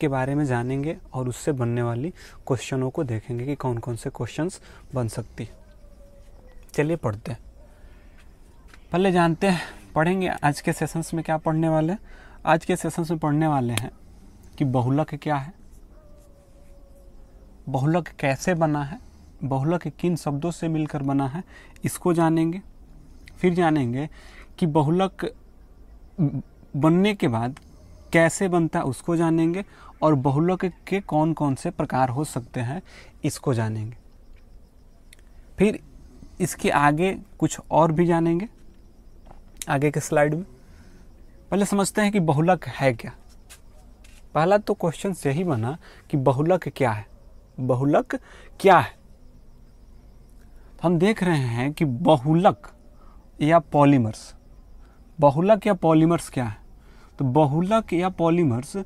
के बारे में जानेंगे और उससे बनने वाली क्वेश्चनों को देखेंगे कि कौन कौन से क्वेश्चंस बन सकती चलिए पढ़ते हैं पहले जानते हैं पढ़ेंगे आज के सेशंस में क्या पढ़ने वाले हैं आज के सेशंस में पढ़ने वाले हैं कि बहुलक क्या है बहुलक कैसे बना है बहुलक किन शब्दों से मिलकर बना है इसको जानेंगे फिर जानेंगे कि बहुलक बनने के बाद कैसे बनता है उसको जानेंगे और बहुलक के, कौन कौन से प्रकार हो सकते हैं इसको जानेंगे फिर इसके आगे कुछ और भी जानेंगे आगे के स्लाइड में पहले समझते हैं कि बहुलक है क्या पहला तो क्वेश्चन यही बना कि बहुलक क्या है बहुलक क्या है तो हम देख रहे हैं कि बहुलक या पॉलीमर्स बहुलक या पॉलीमर्स क्या है तो बहुलक या पॉलीमर्स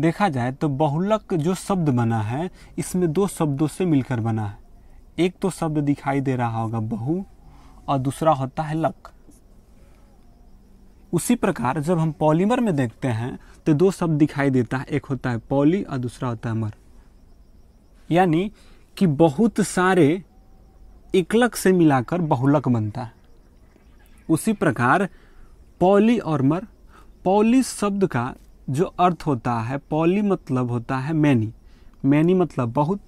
देखा जाए तो बहुलक जो शब्द बना है इसमें दो शब्दों से मिलकर बना है एक तो शब्द दिखाई दे रहा होगा बहु और दूसरा होता है लक उसी प्रकार जब हम पॉलीमर में देखते हैं तो दो शब्द दिखाई देता है एक होता है पॉली और दूसरा होता है मर यानी कि बहुत सारे एकलक से मिलाकर बहुलक बनता है उसी प्रकार पॉली और मर पॉली शब्द का जो अर्थ होता है पॉली मतलब होता है मैनी मैनी मतलब बहुत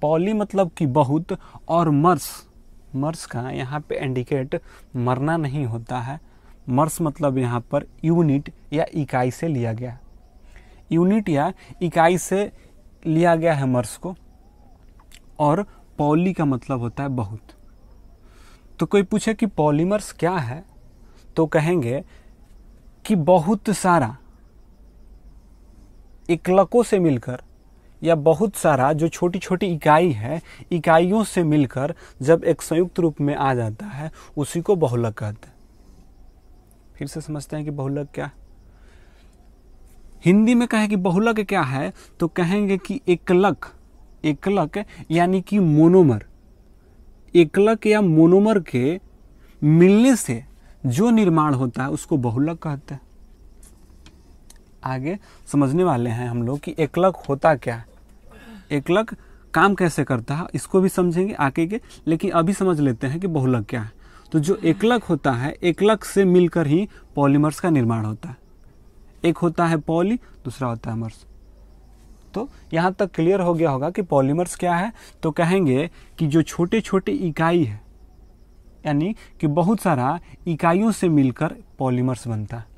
पॉली मतलब कि बहुत और मर्स मर्स का यहाँ पे इंडिकेट मरना नहीं होता है मर्स मतलब यहाँ पर यूनिट या इकाई से लिया गया यूनिट या इकाई से लिया गया है मर्स को और पॉली का मतलब होता है बहुत तो कोई पूछे कि पॉलीमर्स क्या है तो कहेंगे कि बहुत सारा इकलकों से मिलकर या बहुत सारा जो छोटी छोटी इकाई है इकाइयों से मिलकर जब एक संयुक्त रूप में आ जाता है उसी को बहुलक कहते हैं फिर से समझते हैं कि बहुलक क्या हिंदी में कहें कि बहुलक क्या है तो कहेंगे कि एकलक एकलक यानी कि मोनोमर एकलक या मोनोमर के मिलने से जो निर्माण होता है उसको बहुलक कहते हैं आगे समझने वाले हैं हम लोग कि एकलक होता क्या है एकलक काम कैसे करता है इसको भी समझेंगे आगे के लेकिन अभी समझ लेते हैं कि बहुलक क्या है तो जो एकलक होता है एकलक से मिलकर ही पॉलीमर्स का निर्माण होता है एक होता है पॉली दूसरा होता है मर्स तो यहाँ तक क्लियर हो गया होगा कि पॉलीमर्स क्या है तो कहेंगे कि जो छोटे छोटे इकाई है यानी कि बहुत सारा इकाइयों से मिलकर पॉलीमर्स बनता है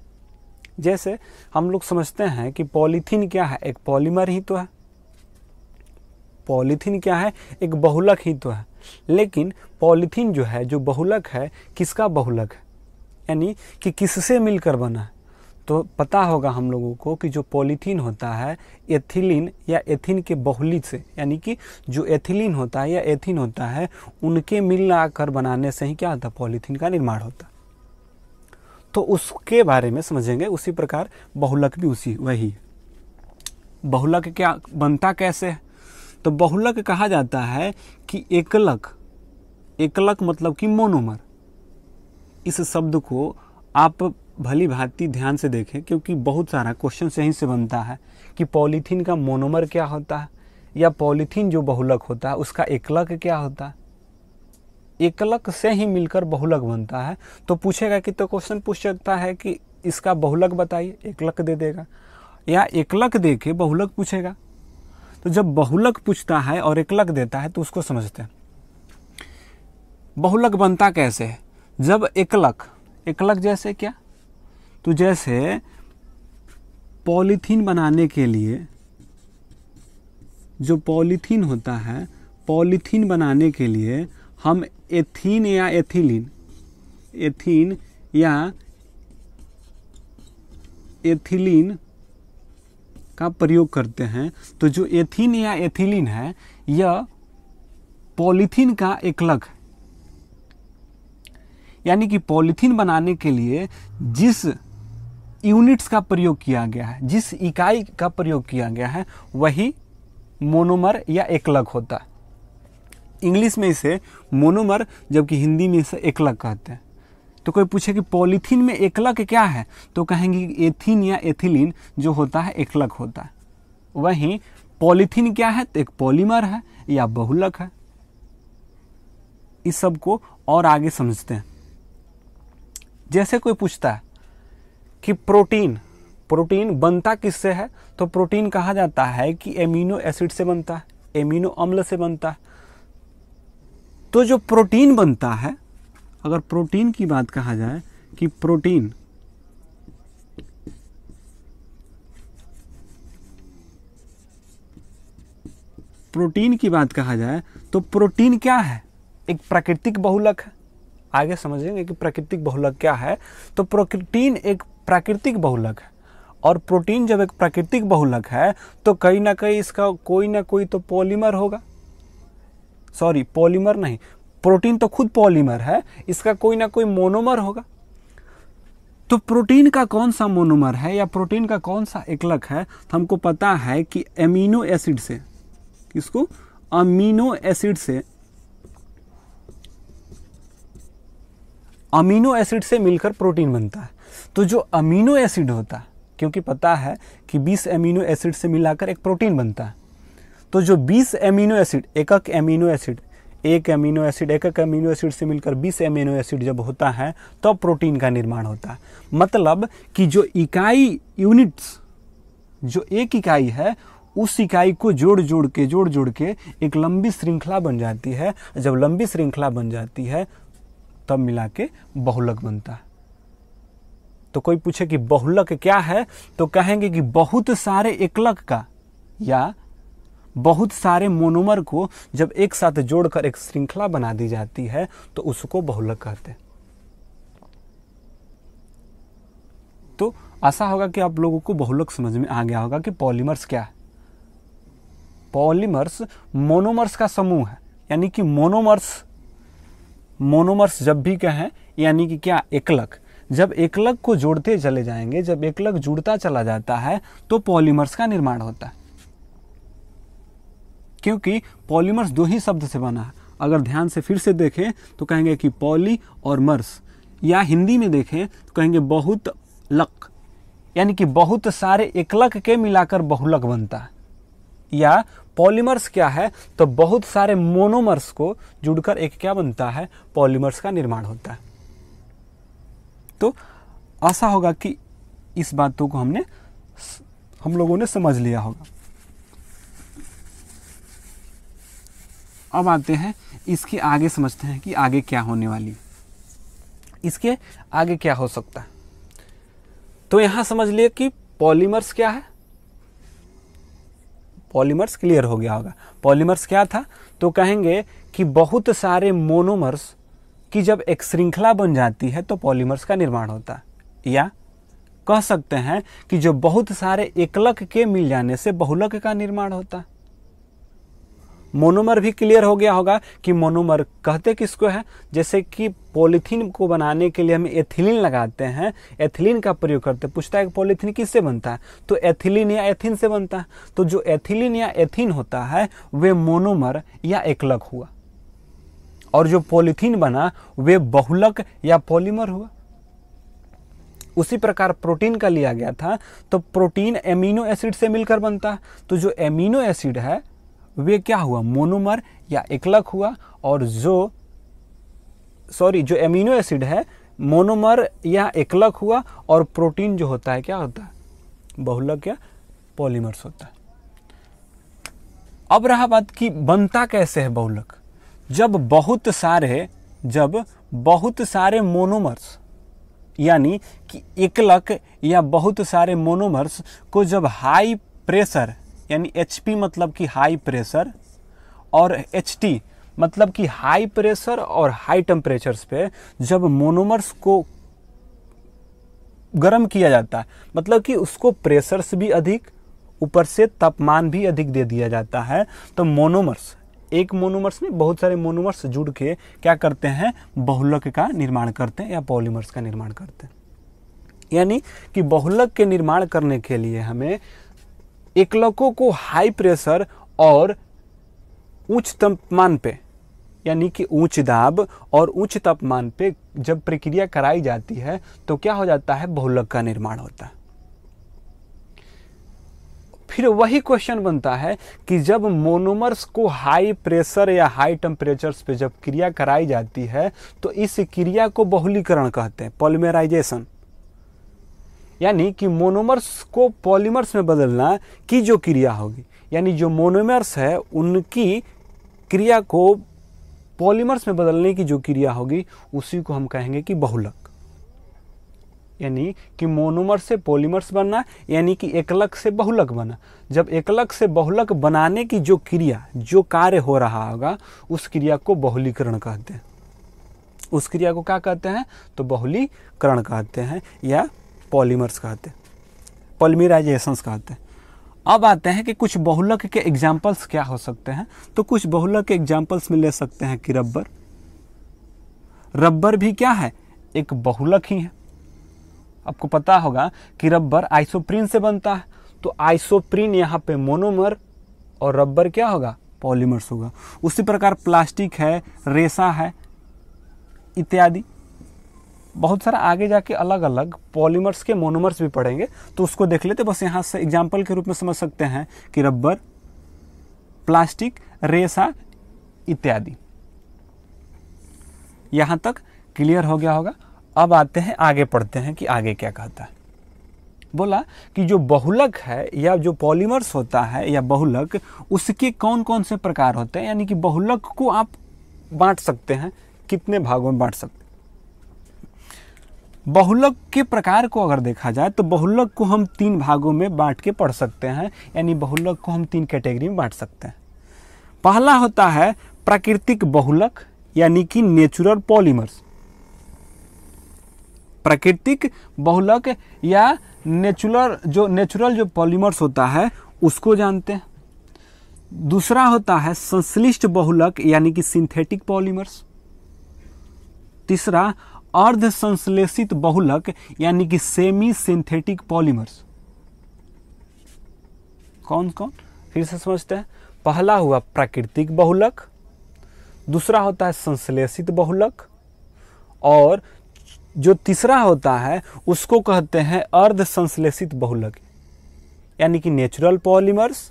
जैसे हम लोग समझते हैं कि पॉलीथीन क्या है एक पॉलीमर ही तो है पॉलीथीन क्या है एक बहुलक ही तो है लेकिन पॉलीथीन जो है जो बहुलक है किसका बहुलक है यानी कि किससे मिलकर बना है तो पता होगा हम लोगों को कि जो पॉलीथीन होता है एथिलीन या एथिन के बहुली से यानी कि जो एथिलीन होता है या एथिन होता है उनके मिलाकर बनाने से ही क्या होता है पॉलीथीन का निर्माण होता तो उसके बारे में समझेंगे उसी प्रकार बहुलक भी उसी वही है बहुलक क्या बनता कैसे है तो बहुलक कहा जाता है कि एकलक एकलक मतलब कि मोनोमर इस शब्द को आप भली भांति ध्यान से देखें क्योंकि बहुत सारा क्वेश्चन यहीं से बनता है कि पॉलीथीन का मोनोमर क्या होता है या पॉलीथीन जो बहुलक होता है उसका एकलक क्या होता है एकलक से ही मिलकर बहुलक बनता है तो पूछेगा कि तो क्वेश्चन पूछ सकता है कि इसका बहुलक बताइए एकलक दे देगा या एकलक दे के बहुलक पूछेगा तो जब बहुलक पूछता है और एकलक देता है तो उसको समझते हैं बहुलक बनता कैसे है जब एकलक एकलक जैसे क्या तो जैसे पॉलीथीन बनाने के लिए जो पॉलीथीन होता है पॉलीथीन बनाने के लिए हम एथीन या एथिलीन एथीन या एथिलीन का प्रयोग करते हैं तो जो एथीन या एथिलीन है यह पॉलीथीन का एक लग यानी कि पॉलीथीन बनाने के लिए जिस यूनिट्स का प्रयोग किया गया है जिस इकाई का प्रयोग किया गया है वही मोनोमर या एकलक होता है इंग्लिश में इसे मोनोमर जबकि हिंदी में इसे एकलक कहते हैं तो कोई पूछे कि पॉलीथीन में एकलक क्या है तो कहेंगे एथीन या एथिलीन जो होता है एकलक होता है वहीं पॉलीथीन क्या है तो एक पॉलीमर है या बहुलक है इस सब को और आगे समझते हैं जैसे कोई पूछता है कि प्रोटीन प्रोटीन बनता किससे है तो प्रोटीन कहा जाता है कि एमिनो एसिड से बनता है एमिनो अम्ल से बनता है तो जो प्रोटीन बनता है अगर प्रोटीन की बात कहा जाए कि प्रोटीन प्रोटीन की बात कहा जाए तो प्रोटीन क्या है एक प्राकृतिक बहुलक है आगे समझेंगे कि प्राकृतिक बहुलक क्या है तो प्रोटीन एक प्राकृतिक बहुलक है और प्रोटीन जब एक प्राकृतिक बहुलक है तो कहीं ना कहीं इसका कोई ना कोई तो पॉलीमर होगा सॉरी पॉलीमर नहीं प्रोटीन तो खुद पॉलीमर है इसका कोई ना कोई मोनोमर होगा तो प्रोटीन का कौन सा मोनोमर है या प्रोटीन का कौन सा एकलक है तो हमको पता है कि एमिनो एसिड से इसको अमीनो एसिड से अमीनो एसिड से मिलकर प्रोटीन बनता है तो जो अमीनो एसिड होता है क्योंकि पता है कि 20 अमीनो एसिड से मिलाकर एक प्रोटीन बनता है तो जो 20 अमीनो एसिड एकक अमीनो एसिड एक अमीनो एसिड एकक एमिनो अमीनो एसिड से मिलकर 20 अमीनो एसिड जब होता है तब तो प्रोटीन का निर्माण होता है मतलब कि जो इकाई यूनिट्स जो एक इकाई है उस इकाई को जोड़ जोड़ के जोड़ जोड़ के एक लंबी श्रृंखला बन जाती है जब लंबी श्रृंखला बन जाती है तब मिला के बहुलक बनता है तो कोई पूछे कि बहुलक क्या है तो कहेंगे कि बहुत सारे एकलक का या बहुत सारे मोनोमर को जब एक साथ जोड़कर एक श्रृंखला बना दी जाती है तो उसको बहुलक कहते हैं तो आशा होगा कि आप लोगों को बहुलक समझ में आ गया होगा कि पॉलीमर्स क्या है पॉलीमर्स मोनोमर्स का समूह है यानी कि मोनोमर्स मोनोमर्स जब भी कहें यानी कि क्या एकलक जब एकलक को जोड़ते चले जाएंगे जब एकलक जुड़ता चला जाता है तो पॉलीमर्स का निर्माण होता है क्योंकि पॉलीमर्स दो ही शब्द से बना है अगर ध्यान से फिर से देखें तो कहेंगे कि पॉली और मर्स या हिंदी में देखें तो कहेंगे बहुत लक यानी कि बहुत सारे एकलक के मिलाकर बहुलक बनता है या पॉलीमर्स क्या है तो बहुत सारे मोनोमर्स को जुड़कर एक क्या बनता है पॉलीमर्स का निर्माण होता है तो आशा होगा कि इस बातों को हमने हम लोगों ने समझ लिया होगा अब आते हैं इसके आगे समझते हैं कि आगे क्या होने वाली इसके आगे क्या हो सकता है तो यहां समझ लिए कि पॉलीमर्स क्या है पॉलीमर्स क्लियर हो गया होगा पॉलीमर्स क्या था तो कहेंगे कि बहुत सारे मोनोमर्स कि जब एक श्रृंखला बन जाती है तो पॉलीमर्स का निर्माण होता है या कह सकते हैं कि जो बहुत सारे एकलक के मिल जाने से बहुलक का निर्माण होता है मोनोमर भी क्लियर हो गया होगा कि मोनोमर कहते किसको है जैसे कि पॉलीथीन को बनाने के लिए हम एथिलीन लगाते हैं एथिलीन का प्रयोग करते पूछता है कि पॉलीथीन किससे बनता है तो एथिलीन या एथिन से बनता है तो जो एथिलीन या एथिन होता है वे मोनोमर या एकलक हुआ और जो पॉलीथीन बना वे बहुलक या पॉलीमर हुआ उसी प्रकार प्रोटीन का लिया गया था तो प्रोटीन एमिनो एसिड से मिलकर बनता है तो जो एमिनो एसिड है वे क्या हुआ मोनोमर या एकलक हुआ और जो सॉरी जो एमिनो एसिड है मोनोमर या एकलक हुआ और प्रोटीन जो होता है क्या होता है बहुलक या पॉलीमर्स होता है अब रहा बात कि बनता कैसे है बहुलक जब बहुत सारे जब बहुत सारे मोनोमर्स यानी कि एकलक या बहुत सारे मोनोमर्स को जब हाई प्रेशर यानी एच मतलब कि हाई प्रेशर और एच मतलब कि हाई प्रेशर और हाई टेम्परेचर्स पे जब मोनोमर्स को गर्म किया जाता है मतलब कि उसको प्रेशर्स भी अधिक ऊपर से तापमान भी अधिक दे दिया जाता है तो मोनोमर्स एक मोनोमर्स में बहुत सारे मोनोमर्स जुड़ के क्या करते हैं बहुलक का निर्माण करते हैं या पॉलीमर्स का निर्माण करते हैं यानी कि बहुलक के निर्माण करने के लिए हमें एकलकों को हाई प्रेशर और उच्च तापमान पे यानी कि ऊंच दाब और उच्च तापमान पे जब प्रक्रिया कराई जाती है तो क्या हो जाता है बहुलक का निर्माण होता है फिर वही क्वेश्चन बनता है कि जब मोनोमर्स को हाई प्रेशर या हाई टेम्परेचर्स पे जब क्रिया कराई जाती है तो इस क्रिया को बहुलीकरण कहते हैं पॉलीमराइजेशन यानी कि मोनोमर्स को पॉलीमर्स में बदलना की जो क्रिया होगी यानी जो मोनोमर्स है उनकी क्रिया को पॉलीमर्स में बदलने की जो क्रिया होगी उसी को हम कहेंगे कि बहुलक यानी कि मोनोमर से पॉलीमर्स बनना यानी कि एकलक से बहुलक बना जब एकलक से बहुलक बनाने की जो क्रिया जो कार्य हो रहा होगा उस क्रिया को बहुलीकरण कहते हैं उस क्रिया को क्या कहते हैं तो बहुलीकरण कहते हैं या पॉलीमर्स कहते हैं पॉलीमराइजेशंस कहते हैं अब आते हैं कि कुछ बहुलक के एग्जाम्पल्स क्या हो सकते हैं तो कुछ बहुलक के एग्जाम्पल्स में ले सकते हैं कि रबर रबर भी क्या है एक बहुलक ही है आपको पता होगा कि रबर आइसोप्रीन से बनता है तो आइसोप्रीन यहाँ पे मोनोमर और रबर क्या होगा पॉलीमर्स होगा उसी प्रकार प्लास्टिक है रेसा है इत्यादि बहुत सारा आगे जाके अलग अलग पॉलीमर्स के मोनोमर्स भी पढ़ेंगे तो उसको देख लेते बस यहाँ से एग्जाम्पल के रूप में समझ सकते हैं कि रबर प्लास्टिक रेसा इत्यादि यहाँ तक क्लियर हो गया होगा अब आते हैं आगे पढ़ते हैं कि आगे क्या कहता है बोला कि जो बहुलक है या जो पॉलीमर्स होता है या बहुलक उसके कौन कौन से प्रकार होते हैं यानी कि बहुलक को आप बांट सकते हैं कितने भागों में बांट सकते बहुलक के प्रकार को अगर देखा जाए तो बहुलक को हम तीन भागों में बांट के पढ़ सकते हैं यानी बहुलक को हम तीन कैटेगरी में बांट सकते हैं पहला होता है प्राकृतिक बहुलक यानी कि नेचुरल पॉलीमर्स प्राकृतिक बहुलक या नेचुरल जो नेचुरल जो पॉलीमर्स होता है उसको जानते हैं दूसरा होता है संश्लिष्ट बहुलक यानी कि सिंथेटिक पॉलीमर्स तीसरा अर्ध संश्लेषित बहुलक यानी कि सेमी सिंथेटिक पॉलीमर्स कौन कौन फिर से समझते हैं पहला हुआ प्राकृतिक बहुलक दूसरा होता है संश्लेषित बहुलक और जो तीसरा होता है उसको कहते हैं अर्ध संश्लेषित बहुलक यानी कि नेचुरल पॉलीमर्स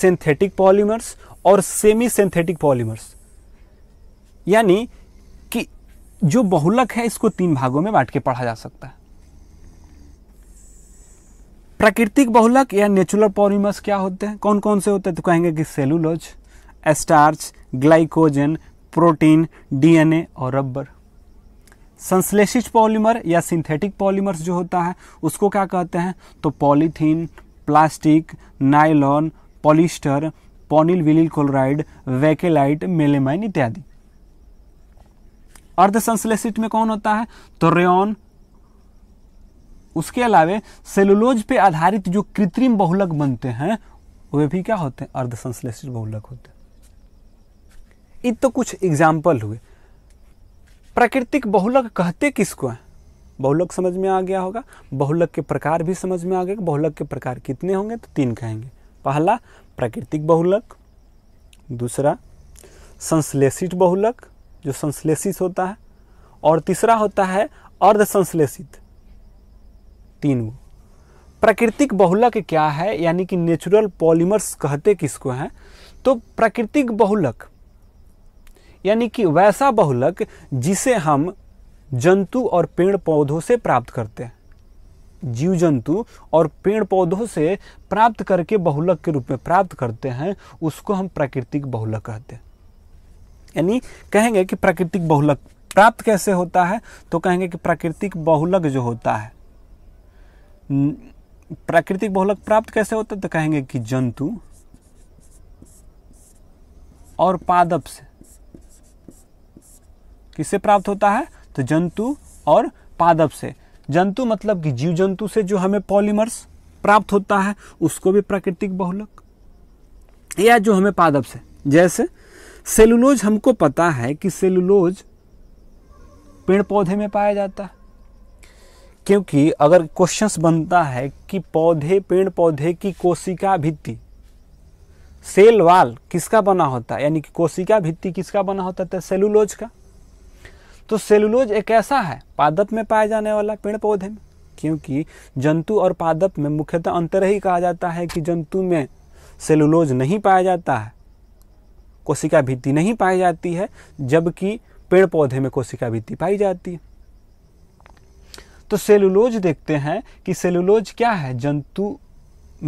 सिंथेटिक पॉलीमर्स और सेमी सिंथेटिक पॉलीमर्स यानी कि जो बहुलक है इसको तीन भागों में बांट के पढ़ा जा सकता है प्राकृतिक बहुलक या नेचुरल पॉलीमर्स क्या होते हैं कौन कौन से होते हैं तो कहेंगे कि cellulose starch glycogen protein DNA और रबर संश्लेषित पॉलीमर या सिंथेटिक पॉलीमर्स जो होता है उसको क्या कहते हैं तो polythene plastic nylon polyester polyvinyl chloride bakelite melamine इत्यादि अर्ध संश्लेषित में कौन होता है तो रेन उसके अलावे सेलुलोज पे आधारित जो कृत्रिम बहुलक बनते हैं वे भी क्या होते हैं अर्ध संश्लेषित बहुलक होते हैं तो कुछ एग्जाम्पल हुए प्राकृतिक बहुलक कहते किसको हैं बहुलक समझ में आ गया होगा बहुलक के प्रकार भी समझ में आ गए बहुलक के प्रकार कितने होंगे तो तीन कहेंगे पहला प्राकृतिक बहुलक दूसरा संश्लेषित बहुलक जो संश्लेषित होता है और तीसरा होता है अर्ध संश्लेषित तीन गो प्राकृतिक बहुलक क्या है यानी कि नेचुरल पॉलीमर्स कहते किसको हैं तो प्राकृतिक बहुलक यानी कि वैसा बहुलक जिसे हम जंतु और पेड़ पौधों से प्राप्त करते हैं जीव जंतु और पेड़ पौधों से प्राप्त करके बहुलक के रूप में प्राप्त करते हैं उसको हम प्राकृतिक बहुलक कहते हैं यानी कहेंगे कि प्राकृतिक बहुलक प्राप्त कैसे होता है तो कहेंगे कि प्राकृतिक बहुलक जो होता है प्राकृतिक बहुलक प्राप्त कैसे होता है तो कहेंगे कि जंतु और पादप से किससे प्राप्त होता है तो जंतु और पादप से जंतु मतलब कि जीव जंतु से जो हमें पॉलीमर्स प्राप्त होता है उसको भी प्राकृतिक बहुलक या जो हमें पादप से जैसे सेलुलोज हमको पता है कि सेलुलोज पेड़ पौधे में पाया जाता है क्योंकि अगर क्वेश्चंस बनता है कि पौधे पेड़ पौधे की कोशिका भित्ति सेल वाल किसका बना होता है यानी कि कोशिका भित्ति किसका बना होता है तो सेलुलोज का तो सेलुलोज एक ऐसा है पादप में पाया जाने वाला पेड़ पौधे में क्योंकि जंतु और पादप में मुख्यतः अंतर ही कहा जाता है कि जंतु में सेलुलोज नहीं पाया जाता है कोशिका भित्ति नहीं पाई जाती है जबकि पेड़ पौधे में कोशिका भित्ति पाई जाती है तो सेलुलोज देखते हैं कि सेलुलोज क्या है जंतु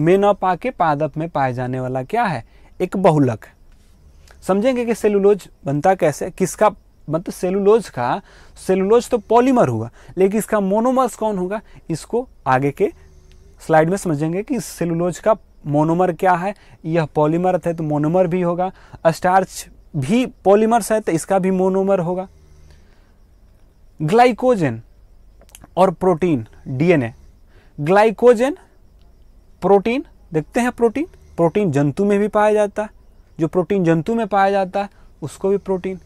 में न पाके पादप में पाए जाने वाला क्या है एक बहुलक है समझेंगे कि सेलुलोज बनता कैसे किसका मतलब सेलुलोज का सेलुलोज तो पॉलीमर हुआ लेकिन इसका मोनोमर्स कौन होगा इसको आगे के स्लाइड में समझेंगे कि सेलुलोज का मोनोमर क्या है यह पॉलीमर है तो मोनोमर भी होगा स्टार्च भी पॉलीमर्स है तो इसका भी मोनोमर होगा ग्लाइकोजन और प्रोटीन डीएनए ग्लाइकोजन प्रोटीन देखते हैं प्रोटीन प्रोटीन जंतु में भी पाया जाता है जो प्रोटीन जंतु में पाया जाता है उसको भी प्रोटीन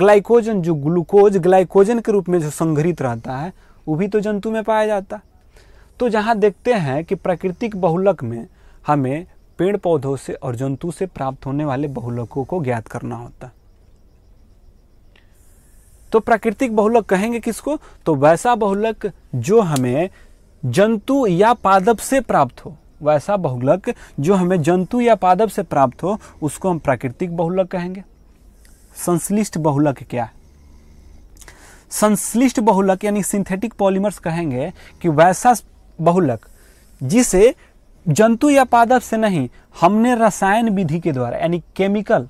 ग्लाइकोजन जो ग्लूकोज ग्लाइकोजन के रूप में जो संग्रहित रहता है वो भी तो जंतु में पाया जाता है तो जहाँ देखते हैं कि प्राकृतिक बहुलक में हमें पेड़ पौधों से और जंतु से प्राप्त होने वाले बहुलकों को ज्ञात करना होता है तो प्राकृतिक बहुलक कहेंगे किसको तो वैसा बहुलक जो हमें जंतु या पादप से प्राप्त हो वैसा बहुलक जो हमें जंतु या पादप से प्राप्त हो उसको हम प्राकृतिक बहुलक कहेंगे संश्लिष्ट बहुलक क्या है संश्लिष्ट बहुलक यानी सिंथेटिक पॉलीमर्स कहेंगे कि वैसा बहुलक जिसे जंतु या पादप से नहीं हमने रसायन विधि के द्वारा यानी केमिकल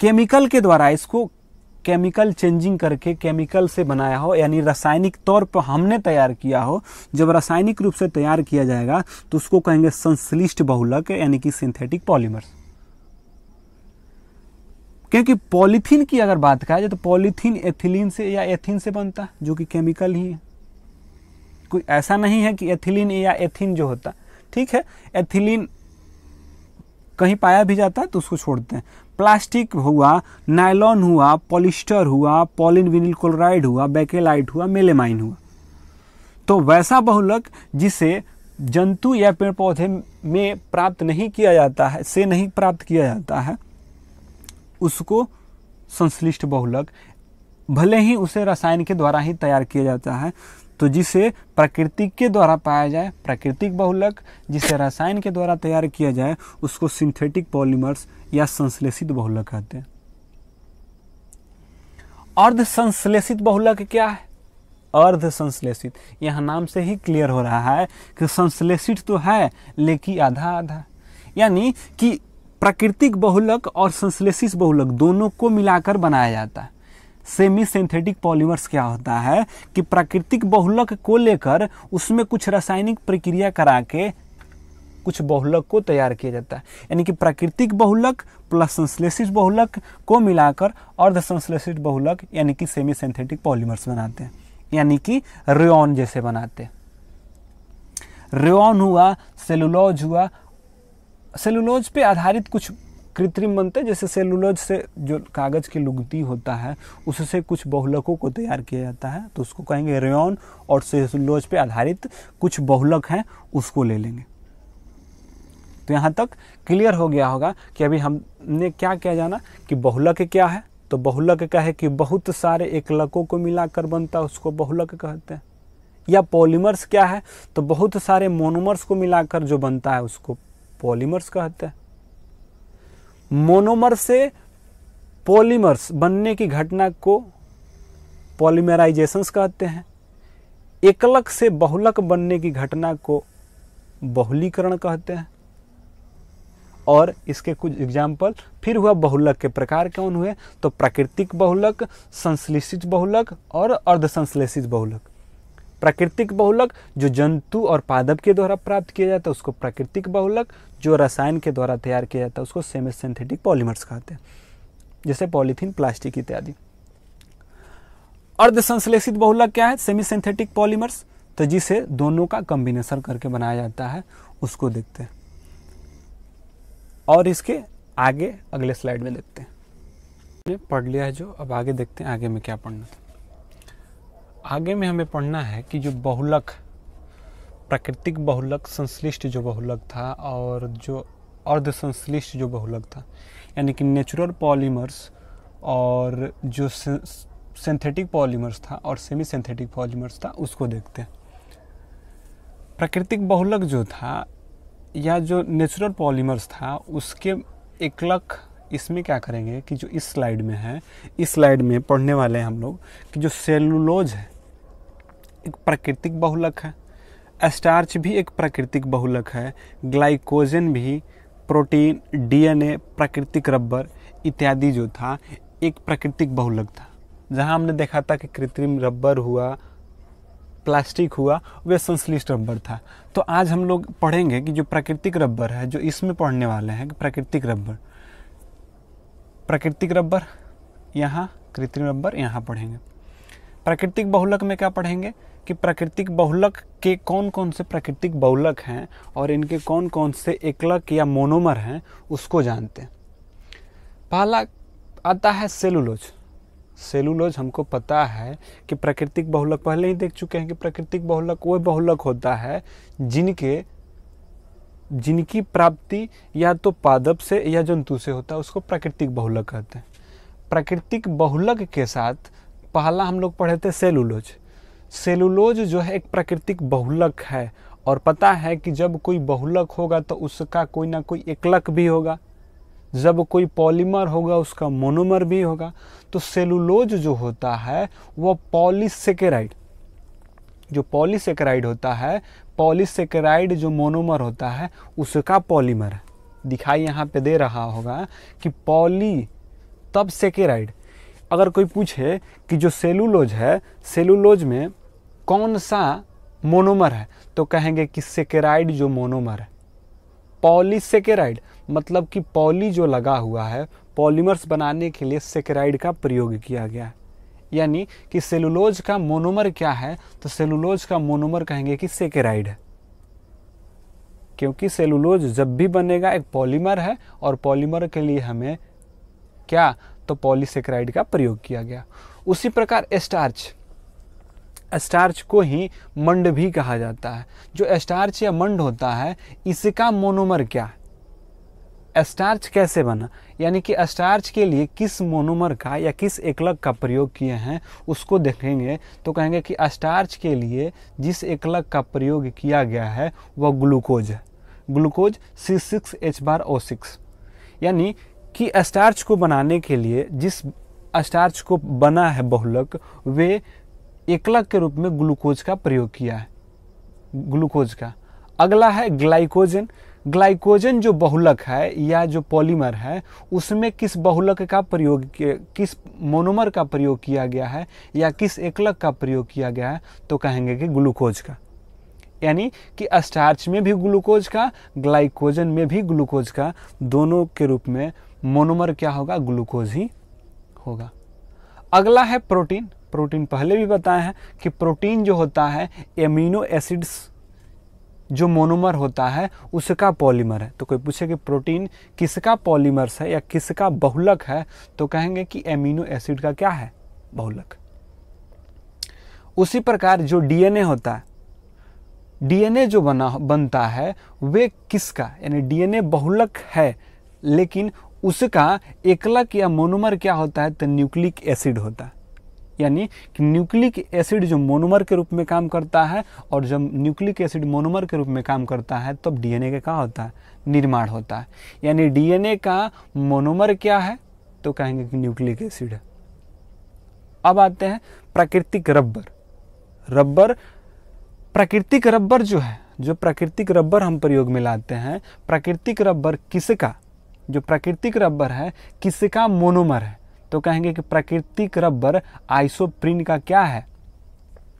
केमिकल के द्वारा इसको केमिकल चेंजिंग करके केमिकल से बनाया हो यानी रासायनिक तौर पर हमने तैयार किया हो जब रासायनिक रूप से तैयार किया जाएगा तो उसको कहेंगे संश्लिष्ट बहुलक यानी कि सिंथेटिक पॉलीमर्स क्योंकि पॉलीथीन की अगर बात कहा जाए तो पॉलीथीन एथिलीन से या एथिन से बनता है जो कि केमिकल ही है कोई ऐसा नहीं है कि एथिलीन या एथिन जो होता ठीक है एथिलीन कहीं पाया भी जाता है तो उसको छोड़ते हैं प्लास्टिक हुआ नायलॉन हुआ पॉलिस्टर हुआ पॉलिन विनिल क्लोराइड हुआ बैकेलाइट हुआ मेलेमाइन हुआ तो वैसा बहुलक जिसे जंतु या पेड़ पौधे में प्राप्त नहीं किया जाता है से नहीं प्राप्त किया जाता है उसको संश्लिष्ट बहुलक भले ही उसे रसायन के द्वारा ही तैयार किया जाता है तो जिसे प्राकृतिक के द्वारा पाया जाए प्राकृतिक बहुलक जिसे रसायन के द्वारा तैयार किया जाए उसको सिंथेटिक पॉलीमर्स या संश्लेषित बहुलक कहते हैं अर्ध संश्लेषित बहुलक क्या है अर्ध संश्लेषित यहाँ नाम से ही क्लियर हो रहा है कि संश्लेषित तो है लेकिन आधा आधा यानी कि प्राकृतिक बहुलक और संश्लेषित बहुलक दोनों को मिलाकर बनाया जाता है सेमी सिंथेटिक पॉलीमर्स क्या होता है कि प्राकृतिक बहुलक को लेकर उसमें कुछ रासायनिक प्रक्रिया करा के कुछ बहुलक को तैयार किया जाता है यानी कि प्राकृतिक बहुलक प्लस संश्लेषित बहुलक को मिलाकर संश्लेषित बहुलक यानी कि सेमी सिंथेटिक पॉलीमर्स बनाते हैं यानी कि रेन जैसे बनाते हैं रेन हुआ सेलुलॉज हुआ सेलुलोज पे आधारित कुछ कृत्रिम बनते जैसे सेलुलोज से जो कागज़ की लुगती होता है उससे कुछ बहुलकों को तैयार किया जाता है तो उसको कहेंगे रेन और सेलुलोज पे आधारित कुछ बहुलक हैं उसको ले लेंगे तो यहाँ तक क्लियर हो गया होगा कि अभी हमने क्या क्या जाना कि बहुलक क्या है तो बहुलक क्या है कि बहुत सारे एकलकों को मिलाकर बनता है उसको बहुलक कहते हैं या पॉलीमर्स क्या है तो बहुत सारे मोनोमर्स को मिलाकर जो बनता है उसको पॉलीमर्स कहते हैं मोनोमर से पॉलीमर्स बनने की घटना को पॉलीमराइजेशंस कहते हैं एकलक से बहुलक बनने की घटना को बहुलीकरण कहते हैं और इसके कुछ एग्जाम्पल फिर हुआ बहुलक के प्रकार कौन हुए तो प्राकृतिक बहुलक संश्लेषित बहुलक और अर्धसंश्लेषित बहुलक प्राकृतिक बहुलक जो जंतु और पादप के द्वारा प्राप्त किया जाता है उसको प्राकृतिक बहुलक जो रसायन के द्वारा तैयार किया जाता है उसको सेमी सिंथेटिक पॉलीमर्स कहते हैं जैसे पॉलीथीन प्लास्टिक इत्यादि अर्ध संश्लेषित बहुलक क्या है सेमी सिंथेटिक पॉलीमर्स तो जिसे दोनों का कॉम्बिनेशन करके बनाया जाता है उसको देखते हैं और इसके आगे अगले स्लाइड में देखते हैं पढ़ लिया है जो अब आगे देखते हैं आगे में क्या पढ़ना था आगे में हमें पढ़ना है कि जो बहुलक प्राकृतिक बहुलक संश्लिष्ट जो बहुलक था और जो अर्ध संश्लिष्ट जो बहुलक था यानी कि नेचुरल पॉलीमर्स और जो सिंथेटिक पॉलीमर्स था और सेमी सिंथेटिक पॉलीमर्स था उसको देखते हैं प्राकृतिक बहुलक जो था या जो नेचुरल पॉलीमर्स था उसके एक इसमें क्या करेंगे कि जो इस स्लाइड में है इस स्लाइड में पढ़ने वाले हैं हम लोग कि जो सेलुलोज है एक प्राकृतिक बहुलक है स्टार्च भी एक प्राकृतिक बहुलक है ग्लाइकोजन भी प्रोटीन डीएनए प्राकृतिक रबर इत्यादि जो था एक प्राकृतिक बहुलक था जहां हमने देखा था कि कृत्रिम रबर हुआ प्लास्टिक हुआ वे संश्लिष्ट रबर था तो आज हम लोग पढ़ेंगे कि जो प्राकृतिक रबर है जो इसमें पढ़ने वाले हैं प्राकृतिक रबर प्राकृतिक रबर यहाँ कृत्रिम रबर यहाँ पढ़ेंगे प्राकृतिक बहुलक में क्या पढ़ेंगे कि प्राकृतिक बहुलक के कौन कौन से प्राकृतिक बहुलक हैं और इनके कौन कौन से एकलक या मोनोमर हैं उसको जानते हैं पहला आता है सेलुलोज सेलुलोज हमको पता है कि प्राकृतिक बहुलक पहले ही देख चुके हैं कि प्राकृतिक बहुलक वह बहुलक होता है जिनके जिनकी प्राप्ति या तो पादप से या जंतु से होता है उसको प्राकृतिक बहुलक कहते हैं प्राकृतिक बहुलक के साथ पहला हम लोग पढ़े थे सेलुलोज सेलुलोज जो है एक प्राकृतिक बहुलक है और पता है कि जब कोई बहुलक होगा तो उसका कोई ना कोई एकलक भी होगा जब कोई पॉलीमर होगा उसका मोनोमर भी होगा तो सेलुलोज जो होता है वह पॉलीसेकेराइड जो पॉलीसेकेराइड होता है पॉलीसेकेराइड जो मोनोमर होता है उसका पॉलीमर दिखाई यहाँ पे दे रहा होगा कि पॉली तब सेकेराइड अगर कोई पूछे कि जो सेलुलोज है सेलुलोज में कौन सा मोनोमर है तो कहेंगे कि सेकेराइड जो मोनोमर है पॉलीसेकेराइड मतलब कि पॉली जो लगा हुआ है पॉलीमर्स बनाने के लिए सेकेराइड का प्रयोग किया गया है यानी कि सेलुलोज का मोनोमर क्या है तो सेलुलोज का मोनोमर कहेंगे कि सेकेराइड है क्योंकि सेलुलोज जब भी बनेगा एक पॉलीमर है और पॉलीमर के लिए हमें क्या तो पॉलीसेक्राइड का प्रयोग किया गया उसी प्रकार स्टार्च स्टार्च को ही मंड भी कहा जाता है जो स्टार्च या मंड होता है इसका मोनोमर क्या है स्टार्च कैसे बना यानी कि स्टार्च के लिए किस मोनोमर का या किस एकलक का प्रयोग किए हैं उसको देखेंगे तो कहेंगे कि स्टार्च के लिए जिस एकलक का प्रयोग किया गया है वह ग्लूकोज है ग्लूकोज सी सिक्स एच बार ओ सिक्स यानी कि स्टार्च को बनाने के लिए जिस स्टार्च को बना है बहुलक वे एकलक के रूप में ग्लूकोज का प्रयोग किया है ग्लूकोज का अगला है ग्लाइकोजन ग्लाइकोजन जो बहुलक है या जो पॉलीमर है उसमें किस बहुलक का प्रयोग किस मोनोमर का प्रयोग किया गया है या किस एकलक का प्रयोग किया गया है तो कहेंगे कि ग्लूकोज का यानी कि स्टार्च में भी ग्लूकोज का ग्लाइकोजन में भी ग्लूकोज का दोनों के रूप में मोनोमर क्या होगा ग्लूकोज ही होगा अगला है प्रोटीन प्रोटीन पहले भी बताए हैं कि प्रोटीन जो होता है एमिनो एसिड्स जो मोनोमर होता है उसका पॉलीमर है तो कोई पूछे कि प्रोटीन किसका पॉलीमर्स है या किसका बहुलक है तो कहेंगे कि एमिनो एसिड का क्या है बहुलक उसी प्रकार जो डीएनए होता है डीएनए जो बना बनता है वे किसका यानी डीएनए बहुलक है लेकिन उसका एकलक या मोनोमर क्या होता है तो न्यूक्लिक एसिड होता है यानी कि न्यूक्लिक एसिड जो मोनोमर के रूप में काम करता है और जब न्यूक्लिक एसिड मोनोमर के रूप में काम करता है तब डीएनए का क्या होता है निर्माण होता है यानी डीएनए का मोनोमर क्या है तो कहेंगे कि न्यूक्लिक एसिड है अब आते हैं प्राकृतिक रबर रबर प्राकृतिक रबर जो है जो प्राकृतिक रबर हम प्रयोग में लाते हैं प्राकृतिक रबर किसका जो प्राकृतिक रबर है किसका मोनोमर है तो कहेंगे कि प्राकृतिक रबर आइसोप्रिन का क्या है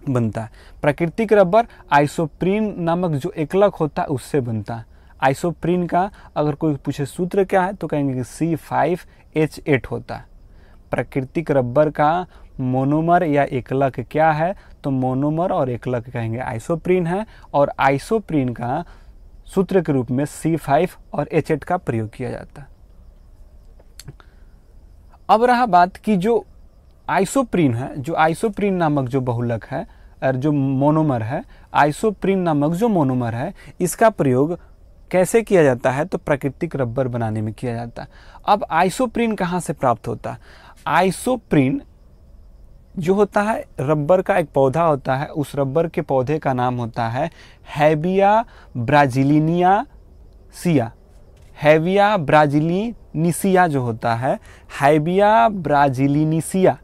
बनता है प्राकृतिक रबर आइसोप्रीन नामक जो एकलक होता है उससे बनता है आइसोप्रीन का अगर कोई पूछे सूत्र क्या है तो कहेंगे कि सी फाइव एच एट होता है प्राकृतिक रबर का मोनोमर या एकलक क्या है तो मोनोमर और एकलक कहेंगे आइसोप्रीन है और आइसोप्रीन का सूत्र के रूप में C5 और H8 का प्रयोग किया जाता है अब रहा बात कि जो आइसोप्रीन है जो आइसोप्रीन नामक जो बहुलक है और जो मोनोमर है आइसोप्रीन नामक जो मोनोमर है इसका प्रयोग कैसे किया जाता है तो प्राकृतिक रबर बनाने में किया जाता है अब आइसोप्रीन कहाँ से प्राप्त होता है आइसोप्रीन जो होता है रबर का एक पौधा होता है उस रबर के पौधे का नाम होता है Hevea brasiliensis Hevea brasiliensis जो होता है हैविया ब्राजीलिनिसिया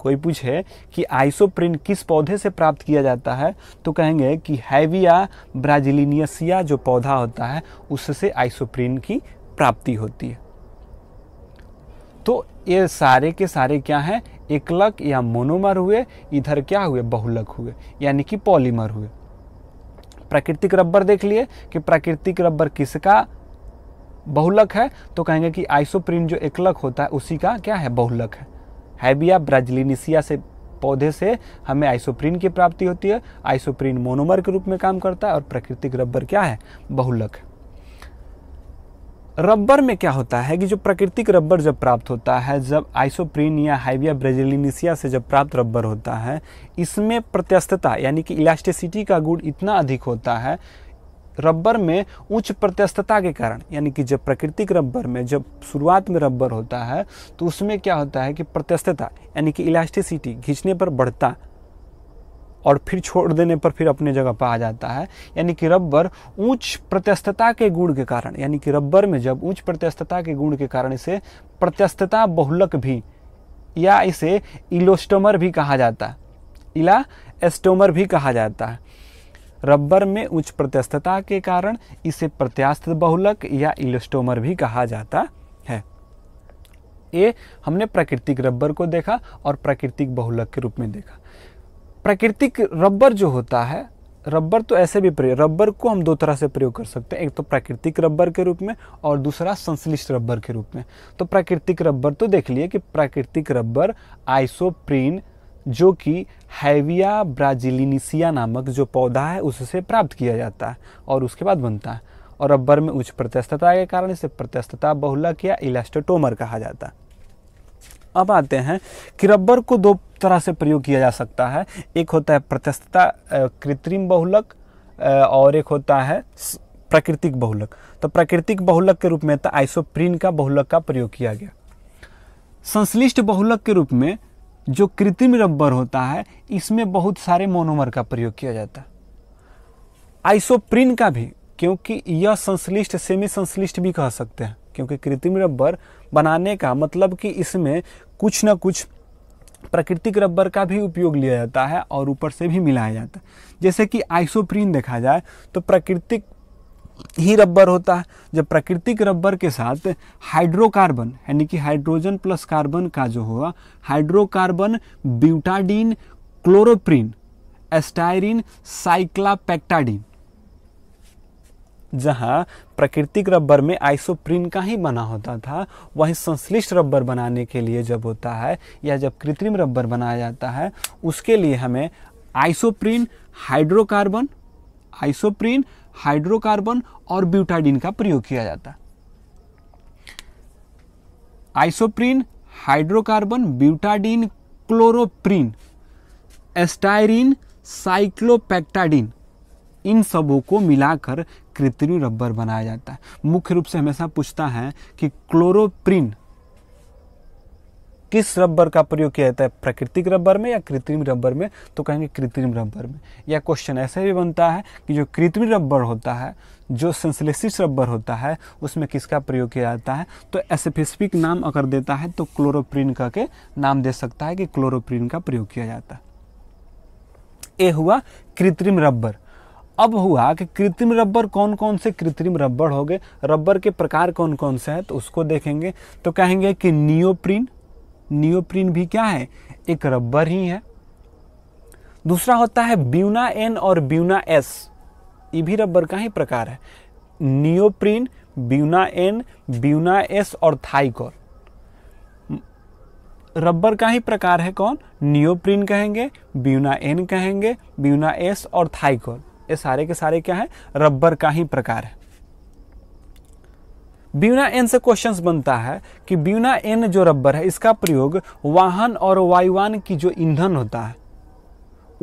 कोई पूछे कि आइसोप्रिन किस पौधे से प्राप्त किया जाता है तो कहेंगे कि हैविया ब्राजीलिनियसिया जो पौधा होता है उससे आइसोप्रिन की प्राप्ति होती है तो ये सारे के सारे क्या हैं एकलक या मोनोमर हुए इधर क्या हुए बहुलक हुए यानी कि पॉलीमर हुए प्राकृतिक रबर देख लिए कि प्राकृतिक रबर किसका बहुलक है तो कहेंगे कि आइसोप्रीन जो एकलक होता है उसी का क्या है बहुलक है हैबिया ब्राजिलिनिसिया से पौधे से हमें आइसोप्रिन की प्राप्ति होती है आइसोप्रिन मोनोमर के रूप में काम करता है और प्राकृतिक रबर क्या है बहुलक है रबर में क्या होता है कि जो प्राकृतिक रबर जब प्राप्त होता है जब आइसोप्रीन या हाइविया ब्रेजिलिनिसिया से जब प्राप्त रबर होता है इसमें प्रत्यस्थता यानी कि इलास्टिसिटी का गुण इतना अधिक होता है रबर में उच्च प्रत्यस्थता के कारण यानी कि जब प्राकृतिक रबर में जब शुरुआत में रबर होता है तो उसमें क्या होता है कि प्रत्यस्थता यानी कि इलास्टिसिटी खींचने पर बढ़ता और फिर छोड़ देने पर फिर अपने जगह पर आ जाता है यानी कि रबर उच्च प्रत्यस्थता के गुण के कारण यानी कि रबर में जब उच्च प्रत्यस्थता के गुण के कारण इसे प्रत्यस्थता बहुलक भी या इसे इलोस्टोमर भी कहा जाता है इला एस्टोमर भी कहा जाता है रबर में उच्च प्रत्यस्थता के कारण इसे प्रत्यास्थ बहुलक या इलोस्टोमर भी कहा जाता है ये हमने प्राकृतिक रबर को देखा और प्राकृतिक बहुलक के रूप में देखा प्राकृतिक रबर जो होता है रबर तो ऐसे भी प्रयोग रबर को हम दो तरह से प्रयोग कर सकते हैं एक तो प्राकृतिक रबर के रूप में और दूसरा संश्लिष्ट रबर के रूप में तो प्राकृतिक रबर तो देख लिए कि प्राकृतिक रबर आइसोप्रीन जो कि हैविया ब्राजिलिनिसिया नामक जो पौधा है उससे प्राप्त किया जाता है और उसके बाद बनता है और रबर में उच्च प्रत्यस्तता के कारण इसे प्रत्यस्तता बहुलक या इलास्टोटोमर कहा जाता है अब आते हैं कि रबर को दो तरह से प्रयोग किया जा सकता है एक होता है प्रत्यस्थता कृत्रिम बहुलक और एक होता है प्राकृतिक बहुलक तो प्राकृतिक बहुलक के रूप में तो आइसोप्रीन का बहुलक का प्रयोग किया गया संश्लिष्ट बहुलक के रूप में जो कृत्रिम रबर होता है इसमें बहुत सारे मोनोमर का प्रयोग किया जाता है आइसोप्रीन का भी क्योंकि यह संश्लिष्ट सेमी संश्लिष्ट भी कह सकते हैं क्योंकि कृत्रिम रबर बनाने का मतलब कि इसमें कुछ ना कुछ प्राकृतिक रबर का भी उपयोग लिया जाता है और ऊपर से भी मिलाया जाता है जैसे कि आइसोप्रीन देखा जाए तो प्राकृतिक ही रबर होता है जब प्राकृतिक रबर के साथ हाइड्रोकार्बन यानी कि हाइड्रोजन प्लस कार्बन का जो हुआ hydrocarbon butadiene chloroprene styrene cyclopentadiene जहां प्राकृतिक रबर में आइसोप्रिन का ही बना होता था वहीं संश्लिष्ट रबर बनाने के लिए जब होता है या जब कृत्रिम रबर बनाया जाता है उसके लिए हमें आइसोप्रिन हाइड्रोकार्बन आइसोप्रिन हाइड्रोकार्बन और ब्यूटाडीन का प्रयोग किया जाता है isoprene hydrocarbon butadiene chloroprene styrene cyclopentadiene इन सबों को मिलाकर कृत्रिम रबर बनाया जाता है मुख्य रूप से हमेशा पूछता है कि क्लोरोप्रिन किस रबर का प्रयोग किया जाता है प्राकृतिक रबर में या कृत्रिम रबर में तो कहेंगे कृत्रिम रबर में या क्वेश्चन ऐसे भी बनता है कि जो कृत्रिम रबर होता है जो संश्लेषित रबर होता है उसमें किसका प्रयोग किया जाता है तो स्पेसिफिक नाम अगर देता है तो क्लोरोप्रिन का के नाम दे सकता है कि क्लोरोप्रिन का प्रयोग किया जाता है ए हुआ कृत्रिम रबर अब हुआ कि कृत्रिम रबर कौन कौन से कृत्रिम रबर हो गए रबर के प्रकार कौन कौन से हैं तो उसको देखेंगे तो कहेंगे कि नियोप्रीन नियोप्रीन भी क्या है एक रबर ही है दूसरा होता है ब्यूना एन और ब्यूना एस ये भी रबर का ही प्रकार है neoprene Buna N Buna S और थाइकोर रबर का ही प्रकार है कौन नियोप्रीन कहेंगे ब्यूना एन कहेंगे ब्यूना एस और थाइकोर ये सारे के सारे क्या है रबर का ही प्रकार है ब्यूना एन से क्वेश्चन बनता है कि ब्यूना एन जो रबर है इसका प्रयोग वाहन और वायुवान की जो ईंधन होता है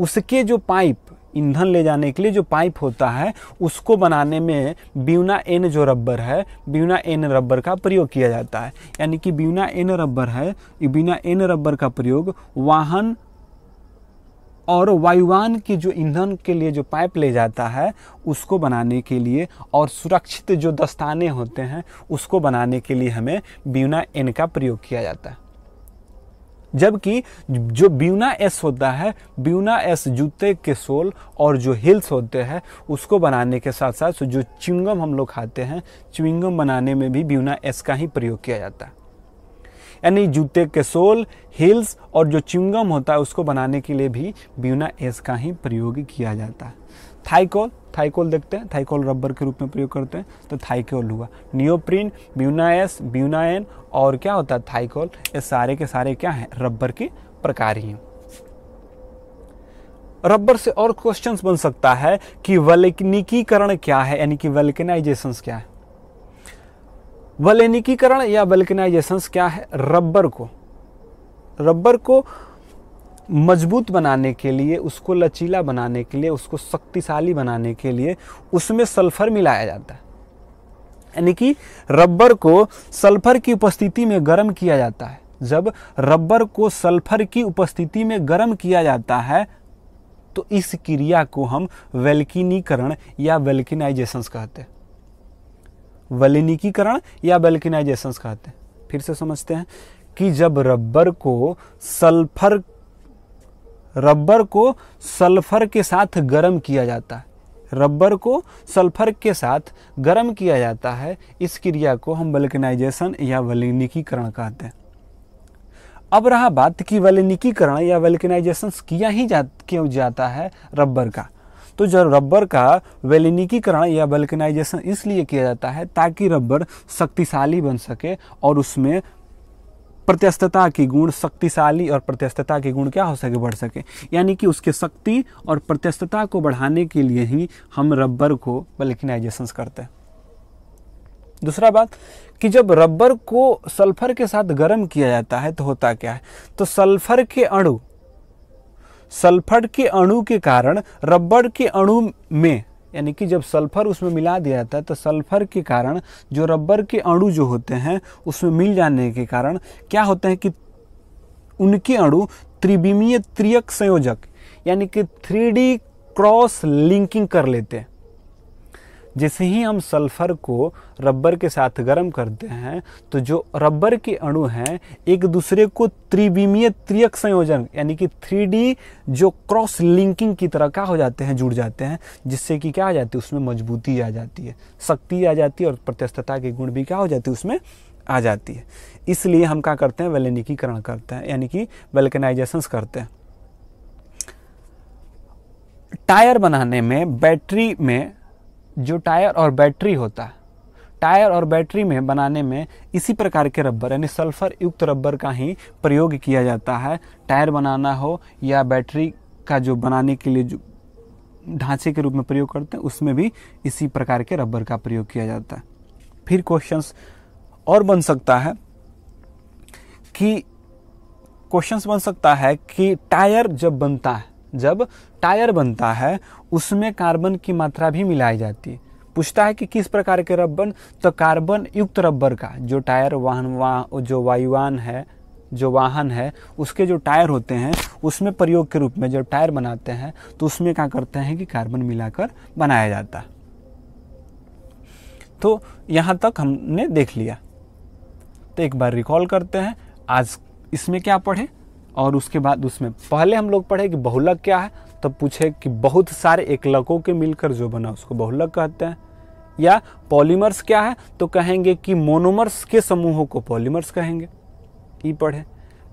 उसके जो पाइप ईंधन ले जाने के लिए जो पाइप होता है उसको बनाने में ब्यूना एन जो रबर है ब्यूना एन रबर का प्रयोग किया जाता है यानी कि ब्यूना एन रबर है ब्यूना एन रबर का प्रयोग वाहन और वायुवान की जो ईंधन के लिए जो पाइप ले जाता है उसको बनाने के लिए और सुरक्षित जो दस्ताने होते हैं उसको बनाने के लिए हमें ब्यूना एन का प्रयोग किया जाता है जबकि जो ब्यूना एस होता है ब्यूना एस जूते के सोल और जो हिल्स होते हैं उसको बनाने के साथ साथ जो चिंगम हम लोग खाते हैं चिंगम बनाने में भी ब्यूना एस का ही प्रयोग किया जाता है यानी जूते के सोल हील्स और जो चिंगम होता है उसको बनाने के लिए भी ब्यूना एस का ही प्रयोग किया जाता है थाइकोल थाइकोल देखते हैं थाइकोल रबर के रूप में प्रयोग करते हैं तो थाइकोल हुआ नियोप्रिन ब्यूनाएस ब्यूनाएन और क्या होता है थाइकोल ये सारे के सारे क्या हैं रबर के प्रकार ही हैं रबर से और क्वेश्चंस बन सकता है कि वल्कनिकीकरण क्या है यानी कि वेल्कनाइजेशन क्या है वलेनिकीकरण या वल्कनाइजेशन क्या है रबर को रबर को मजबूत बनाने के लिए उसको लचीला बनाने के लिए उसको शक्तिशाली बनाने के लिए उसमें सल्फर मिलाया जाता है यानी कि रबर को सल्फर की उपस्थिति में गर्म किया जाता है जब रबर को सल्फर की उपस्थिति में गर्म किया जाता है तो इस क्रिया को हम वेल्किनीकरण या वेल्किनाइजेशन कहते हैं वलिनिकीकरण या बेल्किनाइजेशन कहते हैं फिर से समझते हैं कि जब रबर को सल्फर रबर को सल्फर के साथ गर्म किया जाता है रबर को सल्फर के साथ गर्म किया जाता है इस क्रिया को हम वल्कनाइजेशन या वलिनिकीकरण कहते हैं अब रहा बात कि वलिनिकीकरण या वेल्कनाइजेशन किया ही जा क्यों जाता है रबर का तो जब रबर का वेलिनिकीकरण या वेल्कनाइजेशन इसलिए किया जाता है ताकि रबर शक्तिशाली बन सके और उसमें प्रत्यस्तता की गुण शक्तिशाली और प्रत्यस्तता के गुण क्या हो सके बढ़ सके यानी कि उसके शक्ति और प्रत्यस्तता को बढ़ाने के लिए ही हम रबर को वेल्कनाइजेशन करते हैं दूसरा बात कि जब रबर को सल्फर के साथ गर्म किया जाता है तो होता क्या है तो सल्फर के अणु सल्फर के अणु के कारण रबड़ के अणु में यानी कि जब सल्फर उसमें मिला दिया जाता है तो सल्फर के कारण जो रबर के अणु जो होते हैं उसमें मिल जाने के कारण क्या होते हैं कि उनके अणु त्रिविमीय त्रियक संयोजक यानी कि थ्री क्रॉस लिंकिंग कर लेते हैं जैसे ही हम सल्फ़र को रबर के साथ गर्म करते हैं तो जो रबर के अणु हैं एक दूसरे को त्रिविमीय त्रियक संयोजन यानी कि थ्री जो क्रॉस लिंकिंग की तरह का हो जाते हैं जुड़ जाते हैं जिससे कि क्या आ जाती है उसमें मजबूती आ जाती है शक्ति आ जाती है और प्रत्यस्थता के गुण भी क्या हो जाती है उसमें आ जाती है इसलिए हम क्या करते हैं वेलनिकीकरण करते हैं यानी कि वेलकनाइजेशन करते हैं टायर बनाने में बैटरी में जो टायर और बैटरी होता है टायर और बैटरी में बनाने में इसी प्रकार के रबर यानी सल्फर युक्त रबर का ही प्रयोग किया जाता है टायर बनाना हो या बैटरी का जो बनाने के लिए जो ढांचे के रूप में प्रयोग करते हैं उसमें भी इसी प्रकार के रबर का प्रयोग किया जाता है फिर क्वेश्चंस और बन सकता है कि क्वेश्चंस बन सकता है कि टायर जब बनता है जब टायर बनता है उसमें कार्बन की मात्रा भी मिलाई जाती है पूछता है कि किस प्रकार के रबन तो कार्बन युक्त रबर का जो टायर वाहन वाह जो वायुवान है जो वाहन है उसके जो टायर होते हैं उसमें प्रयोग के रूप में जब टायर बनाते हैं तो उसमें क्या करते हैं कि कार्बन मिलाकर बनाया जाता तो यहाँ तक हमने देख लिया तो एक बार रिकॉल करते हैं आज इसमें क्या पढ़े और उसके बाद उसमें पहले हम लोग पढ़े कि बहुलक क्या है तब तो पूछे कि बहुत सारे एकलकों के मिलकर जो बना उसको बहुलक कहते हैं या पॉलीमर्स क्या है तो कहेंगे कि मोनोमर्स के समूहों को पॉलीमर्स कहेंगे ये पढ़े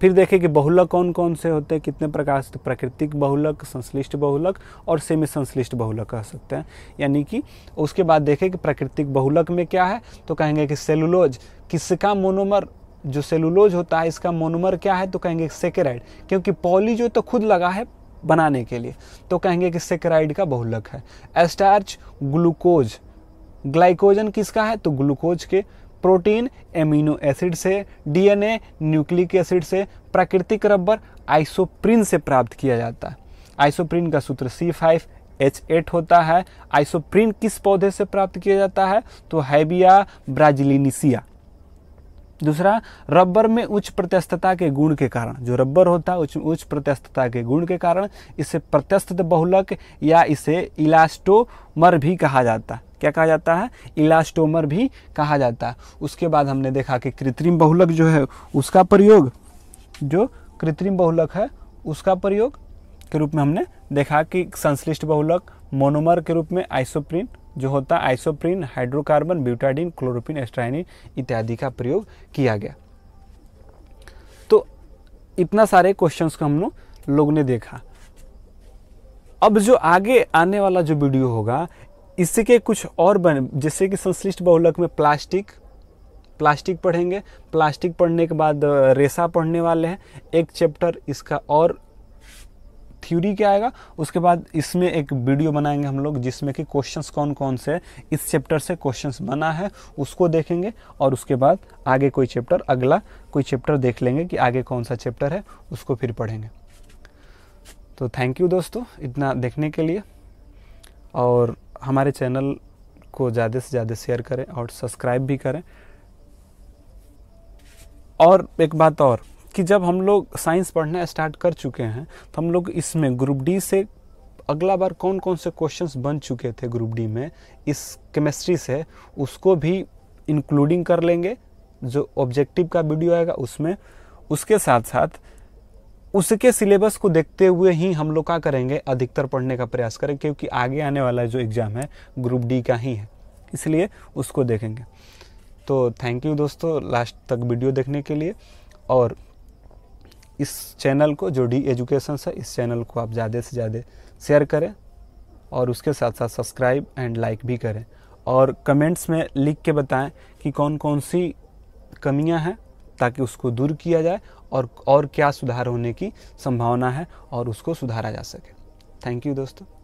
फिर देखें कि बहुलक कौन कौन से होते हैं कितने प्रकार से प्राकृतिक बहुलक संश्लिष्ट बहुलक और सेमी संश्लिष्ट बहुलक कह सकते हैं यानी कि उसके बाद देखें कि प्राकृतिक बहुलक में क्या है तो कहेंगे कि सेलुलोज किसका मोनोमर जो सेलुलोज होता है इसका मोनोमर क्या है तो कहेंगे सेकेराइड क्योंकि पॉली जो तो खुद लगा है बनाने के लिए तो कहेंगे कि सेकेराइड का बहुलक है एस्टार्च ग्लूकोज ग्लाइकोजन किसका है तो ग्लूकोज के प्रोटीन एमिनो एसिड से डीएनए न्यूक्लिक एसिड से प्राकृतिक रबर आइसोप्रिन से प्राप्त किया जाता है आइसोप्रिन का सूत्र सी फाइव एच एट होता है आइसोप्रिन किस पौधे से प्राप्त किया जाता है तो हैबिया ब्राजिलिनिसिया दूसरा रबर में उच्च प्रत्यस्थता के गुण के कारण जो रबर होता है उच्च उच्च प्रत्यस्थता के गुण के कारण इसे प्रत्यस्थ बहुलक या इसे इलास्टोमर भी कहा जाता है क्या कहा जाता है इलास्टोमर भी कहा जाता है उसके बाद हमने देखा कि कृत्रिम बहुलक जो है उसका प्रयोग जो कृत्रिम बहुलक है उसका प्रयोग के रूप में हमने देखा कि संश्लिष्ट बहुलक मोनोमर के रूप में आइसोप्रिन जो होता है isoprene hydrocarbon butadiene chloroprene styrene इत्यादि का प्रयोग किया गया तो इतना सारे क्वेश्चंस को हम लोग ने देखा अब जो आगे आने वाला जो वीडियो होगा इससे के कुछ और बन जैसे कि संश्लिष्ट बहुलक में प्लास्टिक प्लास्टिक पढ़ेंगे प्लास्टिक पढ़ने के बाद रेशा पढ़ने वाले हैं एक चैप्टर इसका और थ्योरी क्या आएगा उसके बाद इसमें एक वीडियो बनाएंगे हम लोग जिसमें कि क्वेश्चंस कौन कौन से इस चैप्टर से क्वेश्चंस बना है उसको देखेंगे और उसके बाद आगे कोई चैप्टर अगला कोई चैप्टर देख लेंगे कि आगे कौन सा चैप्टर है उसको फिर पढ़ेंगे तो थैंक यू दोस्तों इतना देखने के लिए और हमारे चैनल को ज़्यादा से ज़्यादा शेयर करें और सब्सक्राइब भी करें और एक बात और कि जब हम लोग साइंस पढ़ना स्टार्ट कर चुके हैं तो हम लोग इसमें ग्रुप डी से अगला बार कौन कौन से क्वेश्चंस बन चुके थे ग्रुप डी में इस केमिस्ट्री से उसको भी इंक्लूडिंग कर लेंगे जो ऑब्जेक्टिव का वीडियो आएगा उसमें उसके साथ साथ उसके सिलेबस को देखते हुए ही हम लोग क्या करेंगे अधिकतर पढ़ने का प्रयास करें क्योंकि आगे आने वाला जो एग्ज़ाम है ग्रुप डी का ही है इसलिए उसको देखेंगे तो थैंक यू दोस्तों लास्ट तक वीडियो देखने के लिए और इस चैनल को जो डी एजुकेशन है इस चैनल को आप ज़्यादा से ज़्यादा शेयर करें और उसके साथ साथ सब्सक्राइब एंड लाइक भी करें और कमेंट्स में लिख के बताएं कि कौन कौन सी कमियां हैं ताकि उसको दूर किया जाए और और क्या सुधार होने की संभावना है और उसको सुधारा जा सके थैंक यू दोस्तों